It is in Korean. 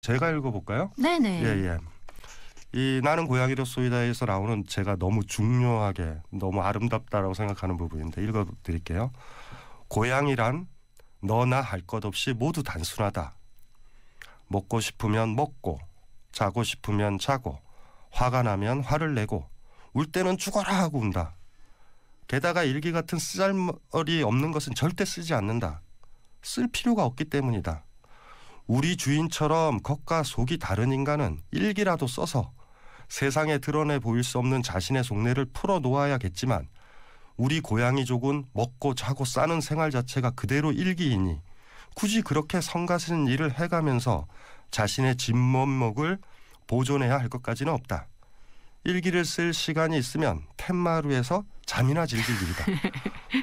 제가 읽어볼까요? 네네. 예, 예. 이 나는 고양이로 쏘이다에서 나오는 제가 너무 중요하게 너무 아름답다라고 생각하는 부분인데 읽어드릴게요. 고양이란 너나 할 것 없이 모두 단순하다. 먹고 싶으면 먹고, 자고 싶으면 자고, 화가 나면 화를 내고, 울 때는 죽어라 하고 운다. 게다가 일기 같은 쓰잘머리 없는 것은 절대 쓰지 않는다. 쓸 필요가 없기 때문이다. 우리 주인처럼 겉과 속이 다른 인간은 일기라도 써서 세상에 드러내 보일 수 없는 자신의 속내를 풀어 놓아야겠지만 우리 고양이족은 먹고 자고 싸는 생활 자체가 그대로 일기이니 굳이 그렇게 성가시는 일을 해가면서 자신의 집못먹을 보존해야 할 것까지는 없다. 일기를 쓸 시간이 있으면 텐마루에서 잠이나 즐길 일이다.